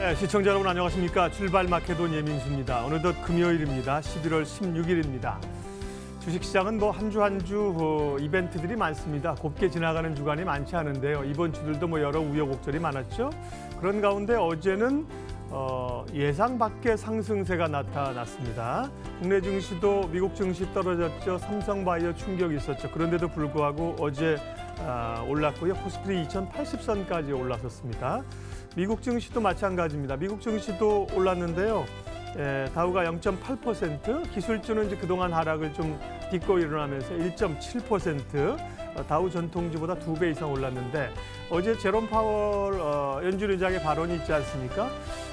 네, 시청자 여러분 안녕하십니까? 출발 마케온 예민수입니다. 어느덧 금요일입니다. 11월 16일입니다. 주식시장은 뭐 한 주 한주 한 주, 어, 이벤트들이 많습니다. 곱게 지나가는 주간이 많지 않은데요. 이번 주들도 뭐 여러 우여곡절이 많았죠. 그런 가운데 어제는 어, 예상 밖의 상승세가 나타났습니다. 국내 증시도 미국 증시 떨어졌죠. 삼성바이오 충격이 있었죠. 그런데도 불구하고 어제 아, 올랐고요. 코스피 2080선까지 올라섰습니다. 미국 증시도 마찬가지입니다. 미국 증시도 올랐는데요. 예, 다우가 0.8%, 기술주는 이제 그동안 하락을 좀 딛고 일어나면서 1.7%, 어, 다우 전통주보다 두 배 이상 올랐는데 어제 제롬 파월 어, 연준 의장의 발언이 있지 않습니까?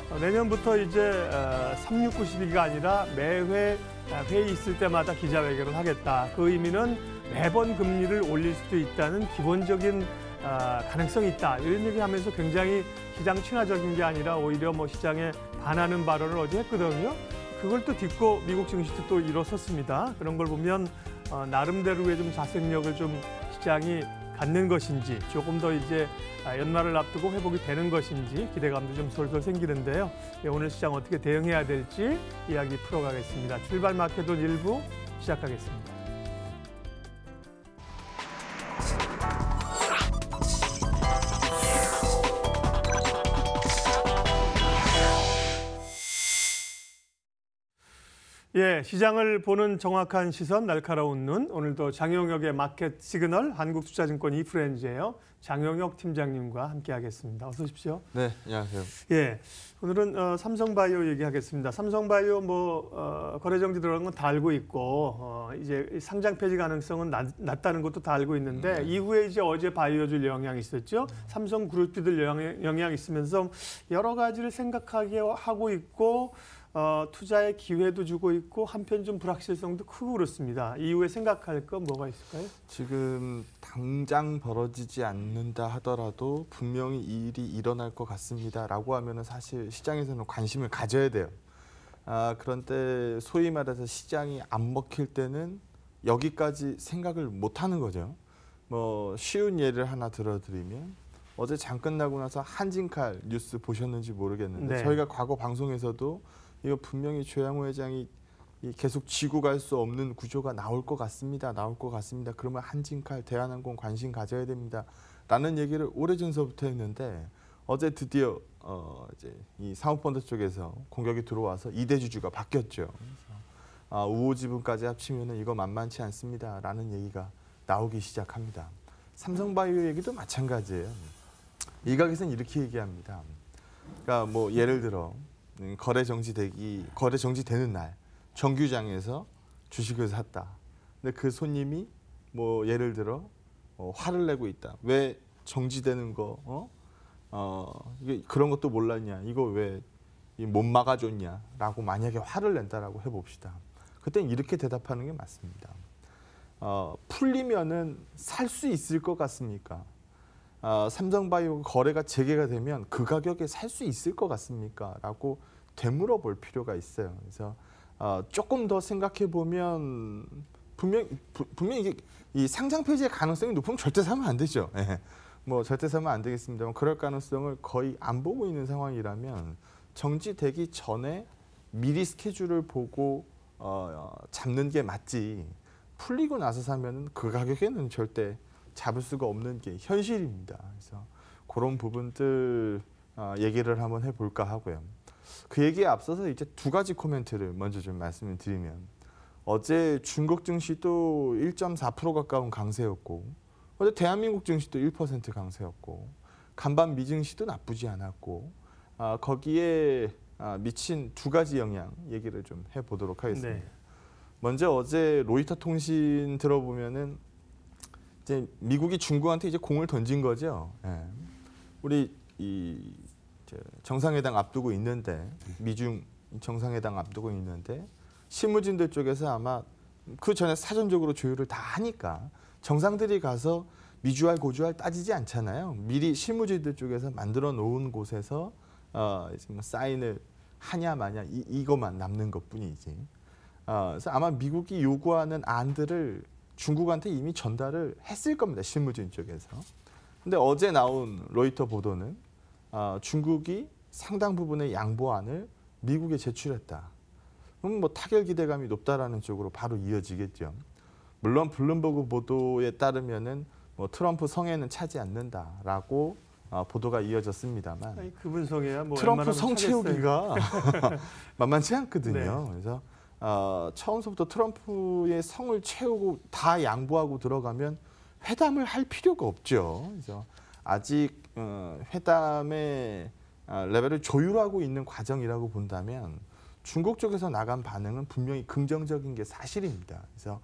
어, 내년부터 이제 어, 369 시기가 아니라 매회 어, 회의 있을 때마다 기자회견을 하겠다. 그 의미는 매번 금리를 올릴 수도 있다는 기본적인 아, 가능성이 있다 이런 얘기하면서 굉장히 시장 친화적인 게 아니라 오히려 뭐 시장에 반하는 발언을 어제 했거든요. 그걸 또 딛고 미국 증시도 또 일어섰습니다. 그런 걸 보면 어, 나름대로의 좀 자생력을 좀 시장이 갖는 것인지 조금 더 이제 아, 연말을 앞두고 회복이 되는 것인지 기대감도 좀 솔솔 생기는데요. 예, 오늘 시장 어떻게 대응해야 될지 이야기 풀어가겠습니다. 출발 마켓돈 일부 시작하겠습니다. 예, 시장을 보는 정확한 시선, 날카로운 눈. 오늘도 장영혁의 마켓 시그널 한국투자증권 이프렌즈예요. 장영혁 팀장님과 함께하겠습니다. 어서 오십시오. 네, 안녕하세요. 예, 오늘은 어, 삼성바이오 얘기하겠습니다. 삼성바이오 뭐 어, 거래 정지 들어간 건다 알고 있고 어, 이제 상장 폐지 가능성은 낮, 낮 다는 것도 다 알고 있는데 음. 이후에 이제 어제 바이오줄 영향이 있었죠. 음. 삼성 그룹비들 영향, 영향이 있으면서 여러 가지를 생각하게 하고 있고. 어, 투자의 기회도 주고 있고 한편 좀 불확실성도 크고 그렇습니다. 이후에 생각할 건 뭐가 있을까요? 지금 당장 벌어지지 않는다 하더라도 분명히 이 일이 일어날 것 같습니다라고 하면은 사실 시장에서는 관심을 가져야 돼요. 아, 그런데 소위 말해서 시장이 안 먹힐 때는 여기까지 생각을 못 하는 거죠. 뭐 쉬운 예를 하나 들어드리면 어제 장 끝나고 나서 한진칼 뉴스 보셨는지 모르겠는데 네. 저희가 과거 방송에서도 이거 분명히 조양호 회장이 계속 지고 갈 수 없는 구조가 나올 것 같습니다. 나올 것 같습니다. 그러면 한진칼, 대한항공 관심 가져야 됩니다. 라는 얘기를 오래전서부터 했는데 어제 드디어 어 이제 이 사모펀드 쪽에서 공격이 들어와서 이대주주가 바뀌었죠. 아, 우호 지분까지 합치면 이거 만만치 않습니다. 라는 얘기가 나오기 시작합니다. 삼성바이오 얘기도 마찬가지예요. 일각에서는 이렇게 얘기합니다. 그러니까 뭐 예를 들어 음, 거래 정지되기 거래 정지되는 날 정규장에서 주식을 샀다. 근데 그 손님이 뭐 예를 들어 어, 화를 내고 있다. 왜 정지되는 거 어? 어 이게 그런 것도 몰랐냐? 이거 왜 못 막아줬냐?라고 만약에 화를 낸다라고 해봅시다. 그땐 이렇게 대답하는 게 맞습니다. 어, 풀리면은 살 수 있을 것 같습니까? 어, 삼성바이오 거래가 재개가 되면 그 가격에 살 수 있을 것 같습니까? 라고 되물어 볼 필요가 있어요. 그래서 어, 조금 더 생각해 보면 분명 분명 히 이게 이 상장 폐지의 가능성이 높으면 절대 사면 안 되죠. 예. 뭐 절대 사면 안 되겠습니다만 그럴 가능성을 거의 안 보고 있는 상황이라면 정지되기 전에 미리 스케줄을 보고 어, 어, 잡는 게 맞지. 풀리고 나서 사면은 그 가격에는 절대 잡을 수가 없는 게 현실입니다. 그래서 그런 부분들 어, 얘기를 한번 해볼까 하고요. 그 얘기에 앞서서 이제 두 가지 코멘트를 먼저 좀 말씀을 드리면 어제 중국 증시도 1.4% 가까운 강세였고 어제 대한민국 증시도 1% 강세였고 간밤 미증시도 나쁘지 않았고 아, 거기에 아, 미친 두 가지 영향 얘기를 좀 해보도록 하겠습니다. 네. 먼저 어제 로이터 통신 들어보면은 이제 미국이 중국한테 이제 공을 던진 거죠. 예. 우리 이 정상회담 앞두고 있는데 미중 정상회담 앞두고 있는데 실무진들 쪽에서 아마 그 전에 사전적으로 조율을 다 하니까 정상들이 가서 미주알 고주알 따지지 않잖아요. 미리 실무진들 쪽에서 만들어 놓은 곳에서 어, 뭐 사인을 하냐 마냐 이, 이것만 남는 것뿐이지. 어, 그래서 아마 미국이 요구하는 안들을 중국한테 이미 전달을 했을 겁니다. 실무진 쪽에서. 근데 어제 나온 로이터 보도는 어, 중국이 상당 부분의 양보안을 미국에 제출했다. 그럼 뭐 타결 기대감이 높다라는 쪽으로 바로 이어지겠죠. 물론 블룸버그 보도에 따르면은 뭐 트럼프 성에는 차지 않는다라고 어, 보도가 이어졌습니다만 아니, 그 분석에야 뭐 트럼프 성 채우기가 만만치 않거든요. 네. 그래서 어, 처음서부터 트럼프의 성을 채우고 다 양보하고 들어가면 회담을 할 필요가 없죠. 그래서 아직 어, 회담의 어, 레벨을 조율하고 있는 과정이라고 본다면 중국 쪽에서 나간 반응은 분명히 긍정적인 게 사실입니다. 그래서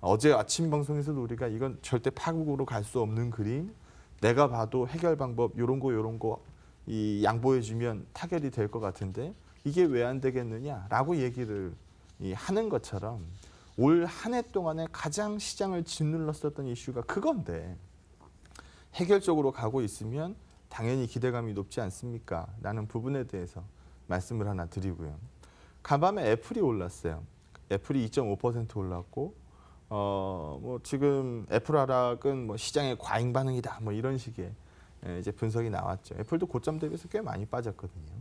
어제 아침 방송에서도 우리가 이건 절대 파국으로 갈 수 없는 그림, 내가 봐도 해결 방법 요런 거 요런 거 이 양보해주면 타결이 될 것 같은데 이게 왜 안 되겠느냐라고 얘기를 이 하는 것처럼 올 한 해 동안에 가장 시장을 짓눌렀었던 이슈가 그건데 해결적으로 가고 있으면 당연히 기대감이 높지 않습니까? 라는 부분에 대해서 말씀을 하나 드리고요. 간밤에 애플이 올랐어요. 애플이 2.5% 올랐고 어뭐 지금 애플 하락은 뭐 시장의 과잉 반응이다 뭐 이런 식의 예, 이제 분석이 나왔죠. 애플도 고점 대비해서 꽤 많이 빠졌거든요.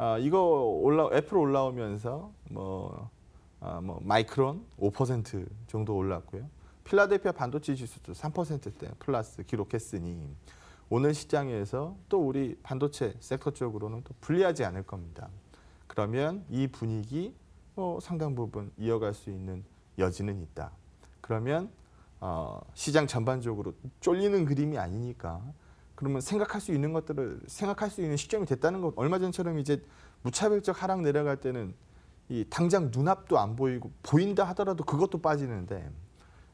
아, 이거 올라 애플 올라오면서 뭐, 아, 뭐 마이크론 5% 정도 올랐고요. 필라델피아 반도체 지수도 3%대 플러스 기록했으니 오늘 시장에서 또 우리 반도체 섹터 쪽으로는 또 불리하지 않을 겁니다. 그러면 이 분위기 뭐 상당 부분 이어갈 수 있는 여지는 있다. 그러면 어, 시장 전반적으로 쫄리는 그림이 아니니까 그러면 생각할 수 있는 것들을 생각할 수 있는 시점이 됐다는 것. 얼마 전처럼 이제 무차별적 하락 내려갈 때는 이 당장 눈앞도 안 보이고 보인다 하더라도 그것도 빠지는데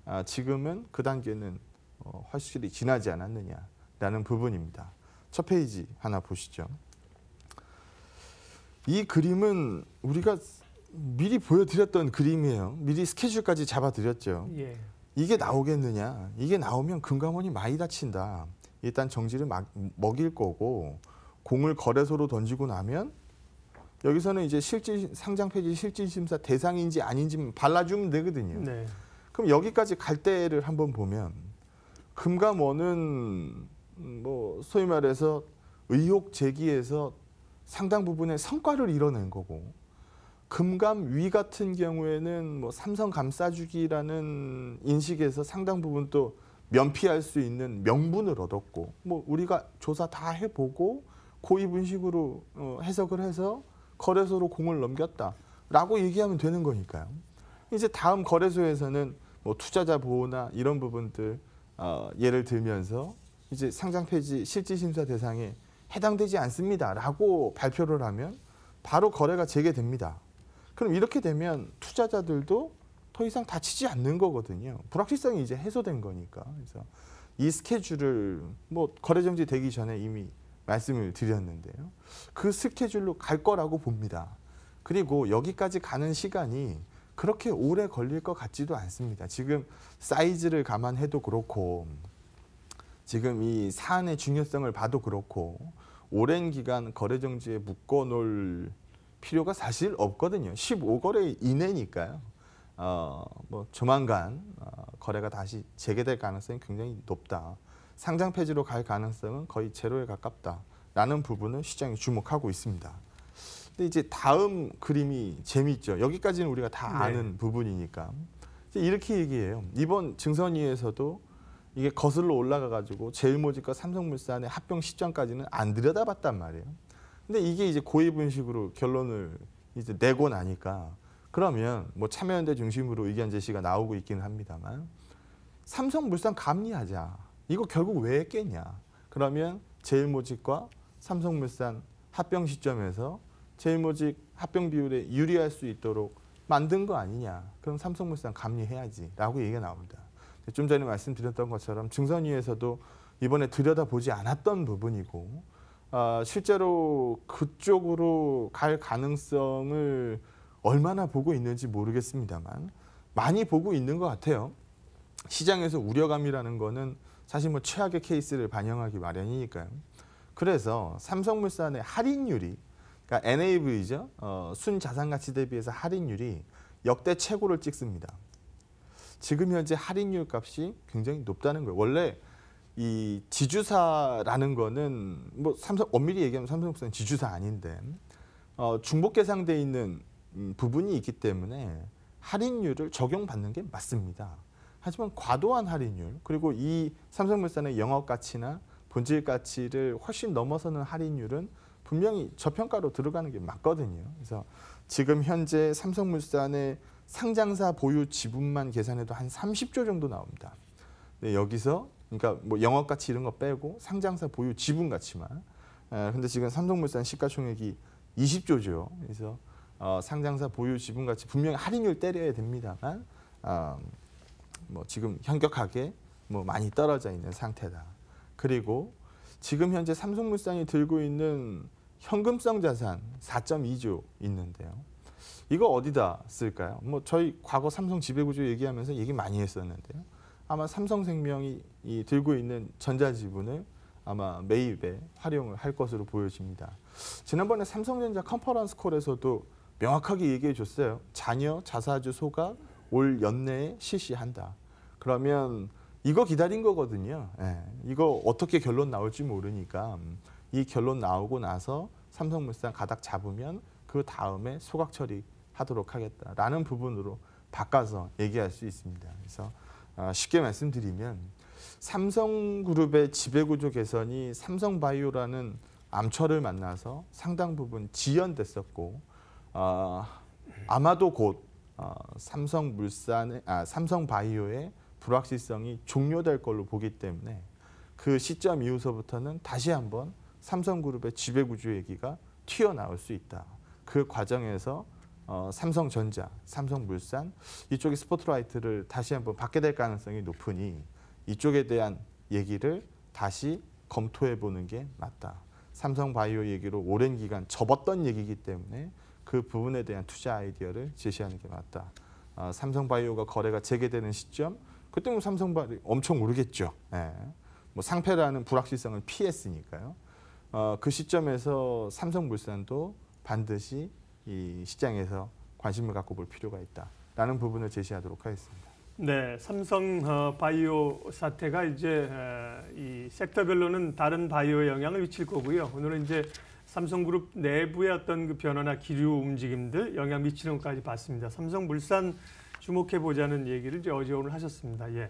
아, 지금은 그 단계는 어, 확실히 지나지 않았느냐라는 부분입니다. 첫 페이지 하나 보시죠. 이 그림은 우리가 미리 보여드렸던 그림이에요. 미리 스케줄까지 잡아드렸죠. 예. 이게 나오겠느냐? 이게 나오면 금감원이 많이 다친다. 일단 정지를 막, 먹일 거고 공을 거래소로 던지고 나면 여기서는 이제 실질 상장 폐지 실질 심사 대상인지 아닌지 발라주면 되거든요. 네. 그럼 여기까지 갈 때를 한번 보면 금감원은 음, 뭐 소위 말해서 의혹 제기에서 상당 부분의 성과를 이뤄낸 거고 금감위 같은 경우에는 뭐 삼성 감싸주기라는 인식에서 상당 부분 또 면피할 수 있는 명분을 얻었고 뭐 우리가 조사 다 해보고 고의 분식으로 어, 해석을 해서 거래소로 공을 넘겼다라고 얘기하면 되는 거니까요. 이제 다음 거래소에서는 뭐 투자자 보호나 이런 부분들 어, 예를 들면서 이제 상장 폐지 실질 심사 대상에 해당되지 않습니다라고 발표를 하면 바로 거래가 재개됩니다. 그럼 이렇게 되면 투자자들도 더 이상 다치지 않는 거거든요. 불확실성이 이제 해소된 거니까. 그래서 이 스케줄을 뭐 거래 정지 되기 전에 이미 말씀을 드렸는데요. 그 스케줄로 갈 거라고 봅니다. 그리고 여기까지 가는 시간이 그렇게 오래 걸릴 것 같지도 않습니다. 지금 사이즈를 감안해도 그렇고 지금 이 사안의 중요성을 봐도 그렇고 오랜 기간 거래 정지에 묶어 놓을 필요가 사실 없거든요. 15거래 이내니까요. 어, 뭐 조만간 어, 거래가 다시 재개될 가능성이 굉장히 높다. 상장 폐지로 갈 가능성은 거의 제로에 가깝다라는 부분을 시장이 주목하고 있습니다. 근데 이제 다음 그림이 재미있죠. 여기까지는 우리가 다 네. 아는 네. 부분이니까. 이렇게 얘기해요. 이번 증선위에서도 이게 거슬러 올라가 가지고 제일모직과 삼성물산의 합병 시점까지는 안 들여다봤단 말이에요. 근데 이게 이제 고의 분식으로 결론을 이제 내고 나니까 그러면 뭐 참여연대 중심으로 의견 제시가 나오고 있기는 합니다만 삼성물산 감리하자. 이거 결국 왜깨냐 그러면 제일모직과 삼성물산 합병 시점에서 제일모직 합병 비율에 유리할 수 있도록 만든 거 아니냐. 그럼 삼성물산 감리해야지. 라고 얘기가 나옵니다. 좀 전에 말씀드렸던 것처럼 증선위에서도 이번에 들여다보지 않았던 부분이고 아, 실제로 그쪽으로 갈 가능성을 얼마나 보고 있는지 모르겠습니다만 많이 보고 있는 것 같아요. 시장에서 우려감이라는 거는 사실 뭐 최악의 케이스를 반영하기 마련이니까요. 그래서 삼성물산의 할인율이 그러니까 NAV죠. 어, 순 자산 가치 대비해서 할인율이 역대 최고를 찍습니다. 지금 현재 할인율 값이 굉장히 높다는 거예요. 원래 이 지주사라는 거는 뭐 삼성 엄밀히 얘기하면 삼성물산 지주사 아닌데 어, 중복 계상돼 있는 음, 부분이 있기 때문에 할인율을 적용받는 게 맞습니다. 하지만 과도한 할인율 그리고 이 삼성물산의 영업가치나 본질가치를 훨씬 넘어서는 할인율은 분명히 저평가로 들어가는 게 맞거든요. 그래서 지금 현재 삼성물산의 상장사 보유 지분만 계산해도 한 30조 정도 나옵니다. 근데 여기서 그러니까 뭐 영업 가치 이런 거 빼고 상장사 보유 지분 가치만. 에, 근데 지금 삼성물산 시가총액이 20조죠. 그래서 어, 상장사 보유 지분 같이 분명히 할인율 때려야 됩니다만 어, 뭐 지금 현격하게 뭐 많이 떨어져 있는 상태다. 그리고 지금 현재 삼성물산이 들고 있는 현금성 자산 4.2조 있는데요. 이거 어디다 쓸까요? 뭐 저희 과거 삼성 지배구조 얘기하면서 얘기 많이 했었는데요. 아마 삼성생명이 이 들고 있는 전자지분을 아마 매입에 활용을 할 것으로 보여집니다. 지난번에 삼성전자 컨퍼런스 콜에서도 명확하게 얘기해 줬어요. 자녀 자사주 소가 올 연내에 실시한다. 그러면 이거 기다린 거거든요. 예, 이거 어떻게 결론 나올지 모르니까 음, 이 결론 나오고 나서 삼성물산 가닥 잡으면 그 다음에 소각 처리하도록 하겠다라는 부분으로 바꿔서 얘기할 수 있습니다. 그래서 아, 쉽게 말씀드리면 삼성그룹의 지배구조 개선이 삼성바이오라는 암초를 만나서 상당 부분 지연됐었고 어, 아마도 곧 어, 삼성물산의 아, 삼성바이오의 불확실성이 종료될 걸로 보기 때문에 그 시점 이후서부터는 다시 한번 삼성그룹의 지배구조 얘기가 튀어나올 수 있다. 그 과정에서 어, 삼성전자, 삼성물산 이쪽에 스포트라이트를 다시 한번 받게 될 가능성이 높으니 이쪽에 대한 얘기를 다시 검토해 보는 게 맞다. 삼성바이오 얘기로 오랜 기간 접었던 얘기이기 때문에 그 부분에 대한 투자 아이디어를 제시하는 게 맞다. 어, 삼성바이오가 거래가 재개되는 시점 그때 뭐 삼성바이오 엄청 오르겠죠. 예. 뭐 상패라는 불확실성을 피했으니까요. 어, 그 시점에서 삼성물산도 반드시 이 시장에서 관심을 갖고 볼 필요가 있다라는 부분을 제시하도록 하겠습니다. 네, 삼성 바이오 사태가 이제 이 섹터별로는 다른 바이오에 영향을 미칠 거고요. 오늘은 이제 삼성그룹 내부의 어떤 그 변화나 기류 움직임들 영향 미치는 것까지 봤습니다. 삼성물산 주목해 보자는 얘기를 이제 어제 오늘 하셨습니다. 예.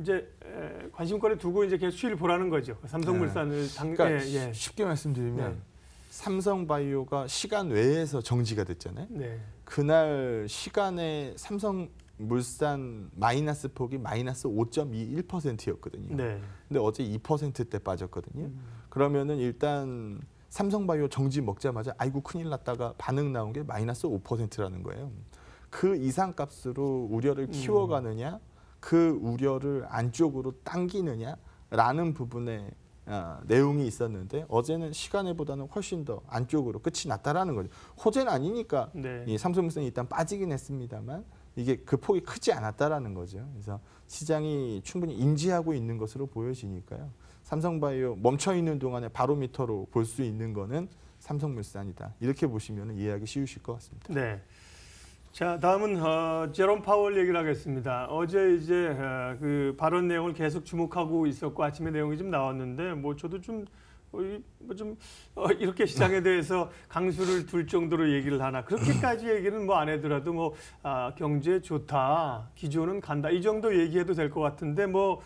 이제 관심거리 두고 이제 계속 추이를 보라는 거죠. 삼성물산을 네. 당 그러니까 예, 예. 쉽게 말씀드리면 네. 삼성바이오가 시간 외에서 정지가 됐잖아요. 네. 그날 시간에 삼성물산 마이너스 폭이 마이너스 5.21%였거든요. 네. 근데 어제 2%대 빠졌거든요. 음. 그러면은 일단 삼성바이오 정지 먹자마자 아이고 큰일 났다가 반응 나온 게 마이너스 5%라는 거예요. 그 이상 값으로 우려를 음. 키워가느냐, 그 우려를 안쪽으로 당기느냐라는 부분에 어, 내용이 있었는데 어제는 시간에보다는 훨씬 더 안쪽으로 끝이 났다라는 거죠. 호재는 아니니까 네. 이 삼성물산이 일단 빠지긴 했습니다만 이게 그 폭이 크지 않았다라는 거죠. 그래서 시장이 충분히 인지하고 있는 것으로 보여지니까요. 삼성바이오 멈춰있는 동안에 바로미터로 볼 수 있는 거는 삼성물산이다. 이렇게 보시면 이해하기 쉬우실 것 같습니다. 네. 자, 다음은 어, 제롬 파월 얘기를 하겠습니다. 어제 이제 어, 그 발언 내용을 계속 주목하고 있었고 아침에 내용이 좀 나왔는데 뭐 저도 좀 어, 뭐좀 어, 이렇게 시장에 대해서 강수를 둘 정도로 얘기를 하나 그렇게까지 얘기는 뭐 안 해더라도 뭐 아, 경제 좋다 기조는 간다 이 정도 얘기해도 될 것 같은데 뭐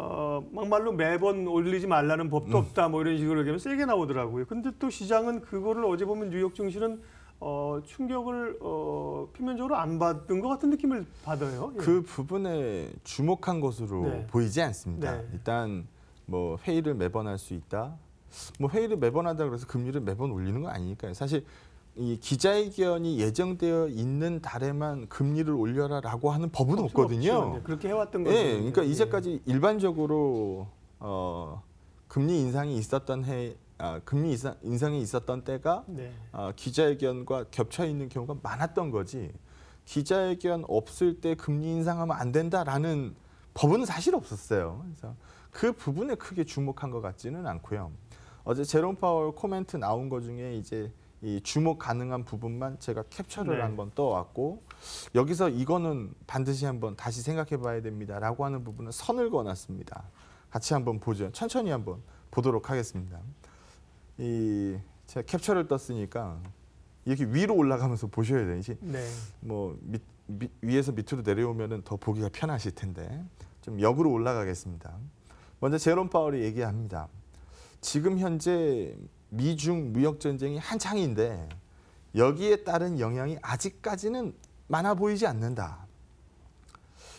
어, 막말로 매번 올리지 말라는 법도 음. 없다 뭐 이런 식으로 얘기하면 세게 나오더라고요. 근데 또 시장은 그거를 어제 보면 뉴욕 증시는 어, 충격을 어, 표면적으로 안 받은 것 같은 느낌을 받아요. 예. 그 부분에 주목한 것으로 네. 보이지 않습니다. 네. 일단 뭐 회의를 매번 할 수 있다. 뭐 회의를 매번 한다 그래서 금리를 매번 올리는 건 아니니까요. 사실 이 기자회견이 예정되어 있는 달에만 금리를 올려라라고 하는 법은 그렇죠, 없거든요. 없죠. 그렇죠. 그렇게 해왔던 예, 거죠. 그러니까 예, 그러니까 네. 이제까지 일반적으로 어, 금리 인상이 있었던 해, 아, 금리 인상, 이 있었던 때가 네. 아, 기자회견과 겹쳐 있는 경우가 많았던 거지. 기자회견 없을 때 금리 인상하면 안 된다라는 법은 사실 없었어요. 그래서 그 부분에 크게 주목한 것 같지는 않고요. 어제 제롬 파월 코멘트 나온 것 중에 이제 이 주목 가능한 부분만 제가 캡처를 네. 한번 떠왔고 여기서 이거는 반드시 한번 다시 생각해 봐야 됩니다라고 하는 부분은 선을 그어놨습니다. 같이 한번 보죠. 천천히 한번 보도록 하겠습니다. 이 제가 캡처를 떴으니까 이렇게 위로 올라가면서 보셔야 되지. 네. 뭐 밑, 밑, 위에서 밑으로 내려오면은 더 보기가 편하실 텐데 좀 역으로 올라가겠습니다. 먼저 제롬 파월이 얘기합니다. 지금 현재 미중 무역 전쟁이 한창인데 여기에 따른 영향이 아직까지는 많아 보이지 않는다.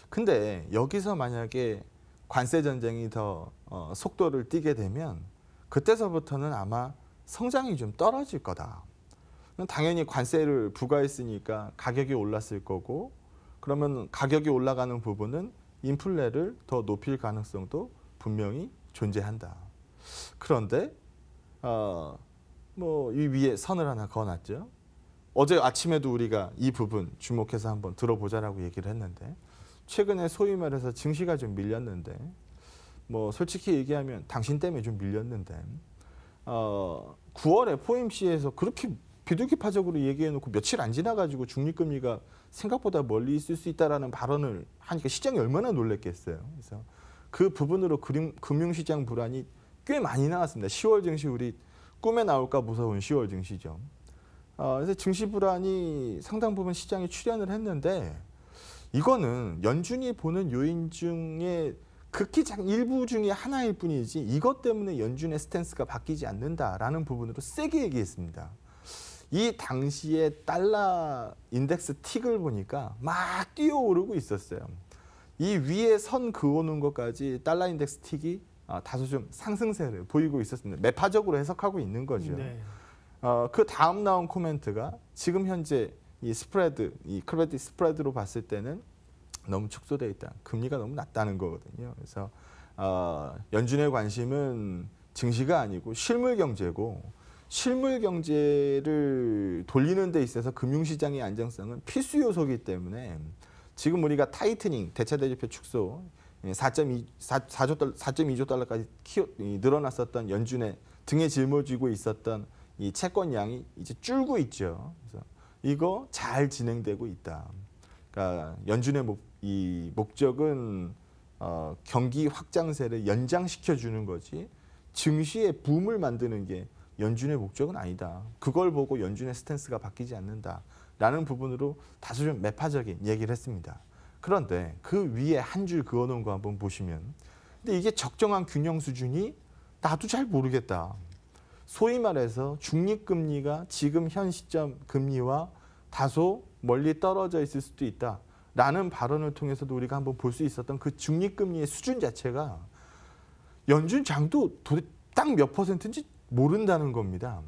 근데 여기서 만약에 관세 전쟁이 더 어, 속도를 띠게 되면 그때서부터는 아마 성장이 좀 떨어질 거다. 당연히 관세를 부과했으니까 가격이 올랐을 거고 그러면 가격이 올라가는 부분은 인플레를 더 높일 가능성도 분명히 존재한다. 그런데 어, 뭐이 위에 선을 하나 그어놨죠. 어제 아침에도 우리가 이 부분 주목해서 한번 들어보자라고 얘기를 했는데 최근에 소위 말해서 증시가 좀 밀렸는데 뭐 솔직히 얘기하면 당신 때문에 좀 밀렸는데 어, 9월 에포임시에서 그렇게 비둘기파적으로 얘기해놓고 며칠 안 지나가지고 중립금리가 생각보다 멀리 있을 수 있다라는 발언을 하니까 시장이 얼마나 놀랬겠어요. 그래서 그 부분으로 금융시장 불안이 꽤 많이 나왔습니다. 10월 증시 우리 꿈에 나올까 무서운 10월 증시죠. 어, 그래서 증시 불안이 상당 부분 시장에 출연을 했는데 이거는 연준이 보는 요인 중에 극히 작 일부 중에 하나일 뿐이지 이것 때문에 연준의 스탠스가 바뀌지 않는다라는 부분으로 세게 얘기했습니다. 이 당시에 달러 인덱스 틱을 보니까 막 뛰어오르고 있었어요. 이 위에 선 그어놓은 것까지 달러 인덱스 틱이 어, 다소 좀 상승세를 보이고 있었습니다. 매파적으로 해석하고 있는 거죠. 네. 어, 그 다음 나온 코멘트가 지금 현재 이 스프레드, 이 크레딧 스프레드로 봤을 때는 너무 축소돼 있다. 금리가 너무 낮다는 거거든요. 그래서 어, 연준의 관심은 증시가 아니고 실물 경제고 실물 경제를 돌리는 데 있어서 금융시장의 안정성은 필수 요소이기 때문에 지금 우리가 타이트닝, 대체대지표 축소, 4.2 4조 달러, 4.2조 달러까지 키워, 늘어났었던 연준의 등에 짊어지고 있었던 이 채권 양이 이제 줄고 있죠. 그래서 이거 잘 진행되고 있다. 그러니까 연준의 목, 이 목적은 어, 경기 확장세를 연장시켜 주는 거지 증시의 붐을 만드는 게 연준의 목적은 아니다. 그걸 보고 연준의 스탠스가 바뀌지 않는다라는 부분으로 다소 좀 매파적인 얘기를 했습니다. 그런데 그 위에 한 줄 그어놓은 거 한번 보시면 근데 이게 적정한 균형 수준이 나도 잘 모르겠다. 소위 말해서 중립금리가 지금 현 시점 금리와 다소 멀리 떨어져 있을 수도 있다. 라는 발언을 통해서도 우리가 한번 볼 수 있었던 그 중립금리의 수준 자체가 연준장도 딱몇 퍼센트인지 모른다는 겁니다.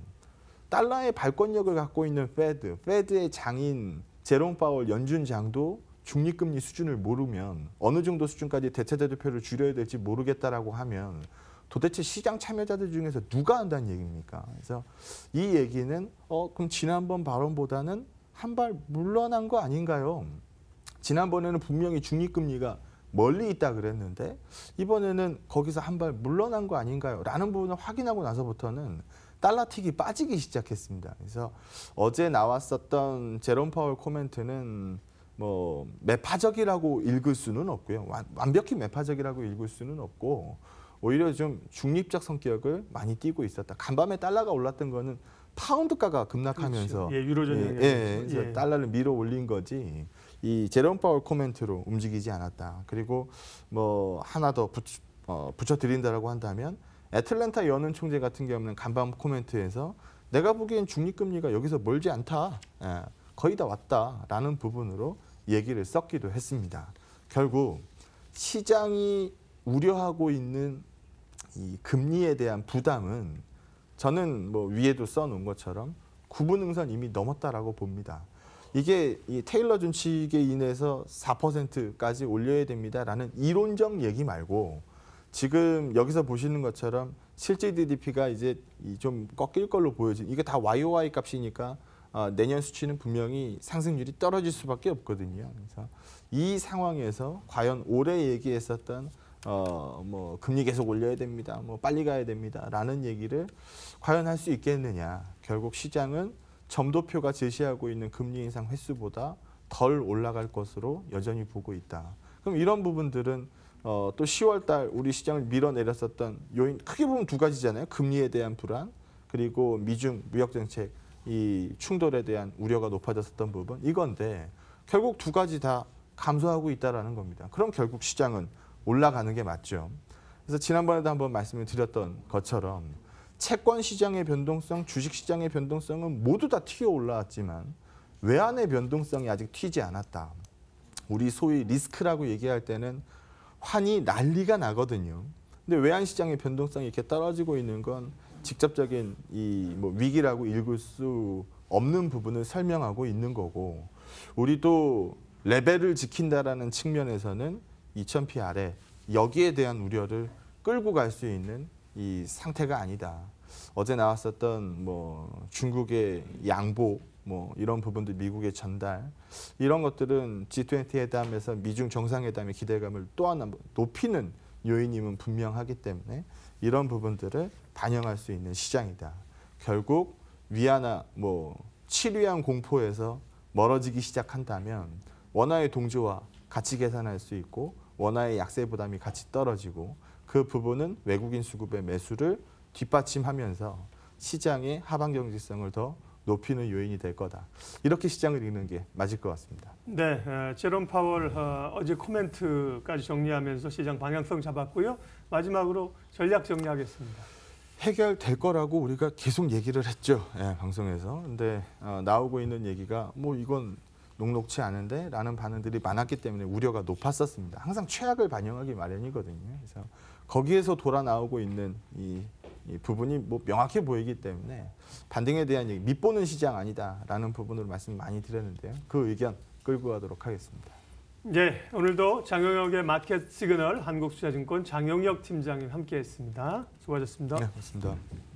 달러의 발권력을 갖고 있는 페드, 페드의 장인 제롬 파월 연준장도 중립금리 수준을 모르면 어느 정도 수준까지 대체대조표를 줄여야 될지 모르겠다라고 하면 도대체 시장 참여자들 중에서 누가 한다는 얘기입니까? 그래서 이 얘기는 어 그럼 지난번 발언보다는 한 발 물러난 거 아닌가요? 지난번에는 분명히 중립금리가 멀리 있다 그랬는데 이번에는 거기서 한 발 물러난 거 아닌가요? 라는 부분을 확인하고 나서부터는 달러틱이 빠지기 시작했습니다. 그래서 어제 나왔었던 제롬 파월 코멘트는 뭐 매파적이라고 읽을 수는 없고요. 완벽히 완 매파적이라고 읽을 수는 없고 오히려 좀 중립적 성격을 많이 띠고 있었다. 간밤에 달러가 올랐던 거는 파운드가가 급락하면서 그렇죠. 예, 유로존 예, 예, 예, 달러를 밀어 올린 거지. 이 제롬 파월 코멘트로 움직이지 않았다. 그리고 뭐 하나 더 붙, 어, 붙여드린다라고 한다면 애틀랜타 연은 총재 같은 경우는 간밤 코멘트에서 내가 보기엔 중립금리가 여기서 멀지 않다. 예, 거의 다 왔다라는 부분으로 얘기를 썼기도 했습니다. 결국 시장이 우려하고 있는 이 금리에 대한 부담은 저는 뭐 위에도 써놓은 것처럼 구분응선 이미 넘었다라고 봅니다. 이게 테일러 준칙에 인해서 4%까지 올려야 됩니다라는 이론적 얘기 말고 지금 여기서 보시는 것처럼 실제 GDP가 이제 좀 꺾일 걸로 보여진 이게 다 YOY 값이니까 어, 내년 수치는 분명히 상승률이 떨어질 수밖에 없거든요. 그래서 이 상황에서 과연 올해 얘기했었던 어, 뭐 금리 계속 올려야 됩니다. 뭐 빨리 가야 됩니다라는 얘기를 과연 할 수 있겠느냐. 결국 시장은 점도표가 제시하고 있는 금리 인상 횟수보다 덜 올라갈 것으로 여전히 보고 있다. 그럼 이런 부분들은 어, 또 10월 달 우리 시장을 밀어내렸었던 요인 크게 보면 두 가지잖아요. 금리에 대한 불안 그리고 미중 무역 정책 이 충돌에 대한 우려가 높아졌었던 부분 이건데 결국 두 가지 다 감소하고 있다라는 겁니다. 그럼 결국 시장은 올라가는 게 맞죠. 그래서 지난번에도 한번 말씀을 드렸던 것처럼 채권 시장의 변동성, 주식 시장의 변동성은 모두 다 튀어 올라왔지만 외환의 변동성이 아직 튀지 않았다. 우리 소위 리스크라고 얘기할 때는 환이 난리가 나거든요. 근데 외환 시장의 변동성이 이렇게 떨어지고 있는 건 직접적인 이뭐 위기라고 읽을 수 없는 부분을 설명하고 있는 거고 우리도 레벨을 지킨다라는 측면에서는 2000p 아래 여기에 대한 우려를 끌고 갈 수 있는 이 상태가 아니다. 어제 나왔었던 뭐 중국의 양보 뭐 이런 부분들 미국의 전달 이런 것들은 G20 회담에서 미중 정상회담의 기대감을 또 하나 높이는 요인임은 분명하기 때문에 이런 부분들을 반영할 수 있는 시장이다. 결국 위아나 뭐 치료한 공포에서 멀어지기 시작한다면 원화의 동조와 같이 계산할 수 있고 원화의 약세 부담이 같이 떨어지고 그 부분은 외국인 수급의 매수를 뒷받침하면서 시장의 하반 경직성을 더 높이는 요인이 될 거다. 이렇게 시장을 읽는 게 맞을 것 같습니다. 네, 어, 제롬 파월 어, 어제 코멘트까지 정리하면서 시장 방향성 잡았고요. 마지막으로 전략 정리하겠습니다. 해결될 거라고 우리가 계속 얘기를 했죠. 예, 방송에서. 근데 어, 나오고 있는 얘기가 뭐 이건 녹록치 않은데 라는 반응들이 많았기 때문에 우려가 높았었습니다. 항상 최악을 반영하기 마련이거든요. 그래서 거기에서 돌아 나오고 있는 이이 부분이 뭐 명확해 보이기 때문에 반등에 대한 얘기, 밑보는 시장 아니다라는 부분으로 말씀 많이 드렸는데요. 그 의견 끌고 가도록 하겠습니다. 네, 오늘도 장영혁의 마켓 시그널 한국투자증권 장영혁 팀장님 함께했습니다. 수고하셨습니다. 네, 고맙습니다.